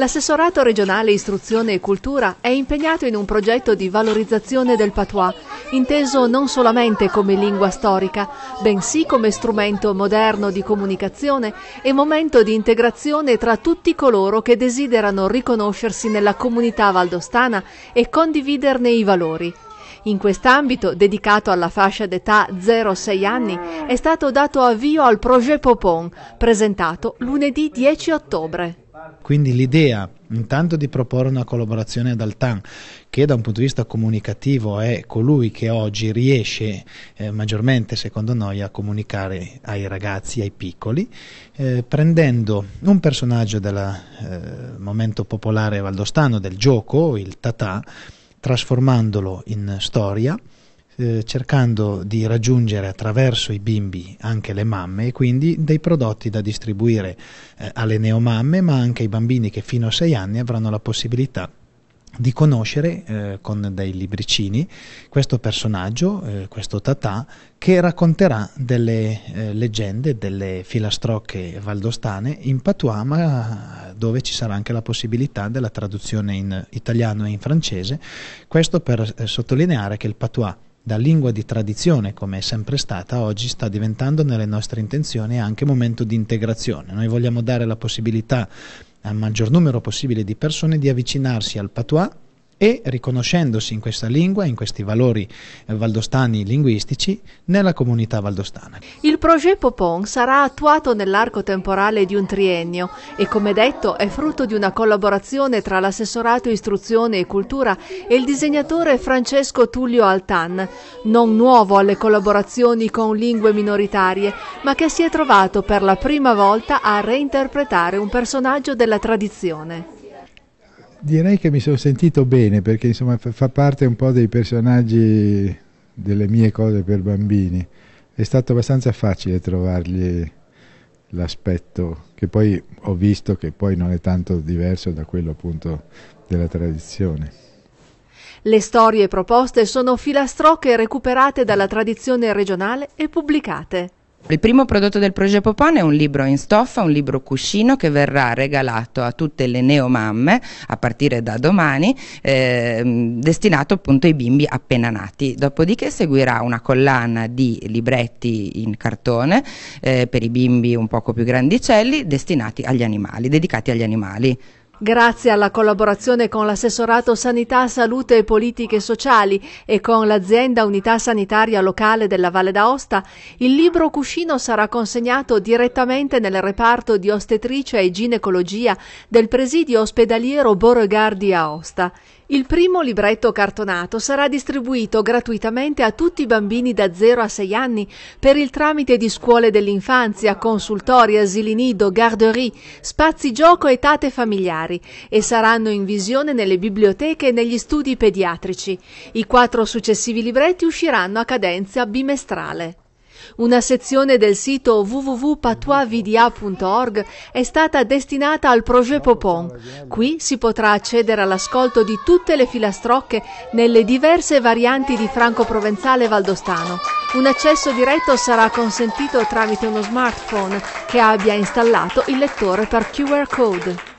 L'assessorato regionale istruzione e cultura è impegnato in un progetto di valorizzazione del patois, inteso non solamente come lingua storica, bensì come strumento moderno di comunicazione e momento di integrazione tra tutti coloro che desiderano riconoscersi nella comunità valdostana e condividerne i valori. In quest'ambito, dedicato alla fascia d'età 0-6 anni, è stato dato avvio al Projet Popon, presentato lunedì 10 ottobre. Quindi l'idea intanto di proporre una collaborazione ad Altan, che da un punto di vista comunicativo è colui che oggi riesce eh, maggiormente, secondo noi, a comunicare ai ragazzi, ai piccoli, eh, prendendo un personaggio del eh, momento popolare valdostano del gioco, il Tatà, trasformandolo in storia, eh, cercando di raggiungere attraverso i bimbi anche le mamme e quindi dei prodotti da distribuire eh, alle neomamme, ma anche ai bambini che fino a 6 anni avranno la possibilità di conoscere eh, con dei libricini questo personaggio, eh, questo Tatà, che racconterà delle eh, leggende, delle filastrocche valdostane in patois, ma dove ci sarà anche la possibilità della traduzione in italiano e in francese. Questo per eh, sottolineare che il patois da lingua di tradizione come è sempre stata, oggi sta diventando nelle nostre intenzioni anche momento di integrazione. Noi vogliamo dare la possibilità al maggior numero possibile di persone di avvicinarsi al patois e riconoscendosi in questa lingua, in questi valori eh, valdostani linguistici, nella comunità valdostana. Il progetto Popon sarà attuato nell'arco temporale di un triennio e come detto è frutto di una collaborazione tra l'assessorato istruzione e cultura e il disegnatore Francesco Tullio Altan, non nuovo alle collaborazioni con lingue minoritarie, ma che si è trovato per la prima volta a reinterpretare un personaggio della tradizione direi che mi sono sentito bene perché insomma fa parte un po' dei personaggi delle mie cose per bambini. È stato abbastanza facile trovargli l'aspetto che poi ho visto che poi non è tanto diverso da quello appunto della tradizione. Le storie proposte sono filastrocche recuperate dalla tradizione regionale e pubblicate. Il primo prodotto del Progetto Popone è un libro in stoffa, un libro cuscino che verrà regalato a tutte le neomamme a partire da domani, eh, destinato appunto ai bimbi appena nati. Dopodiché seguirà una collana di libretti in cartone eh, per i bimbi un poco più grandicelli destinati agli animali, dedicati agli animali. Grazie alla collaborazione con l'assessorato Sanità, Salute e Politiche Sociali e con l'azienda Unità Sanitaria Locale della Valle d'Aosta, il libro Cuscino sarà consegnato direttamente nel reparto di ostetricia e ginecologia del presidio ospedaliero Beauregard di Aosta. Il primo libretto cartonato sarà distribuito gratuitamente a tutti i bambini da 0 a 6 anni per il tramite di scuole dell'infanzia, consultori, asili nido, garderie, spazi gioco e tate familiari e saranno in visione nelle biblioteche e negli studi pediatrici. I quattro successivi libretti usciranno a cadenza bimestrale. Una sezione del sito www.patoisvda.org è stata destinata al Projet Popon. Qui si potrà accedere all'ascolto di tutte le filastrocche nelle diverse varianti di franco provenzale valdostano. Un accesso diretto sarà consentito tramite uno smartphone che abbia installato il lettore per QR code.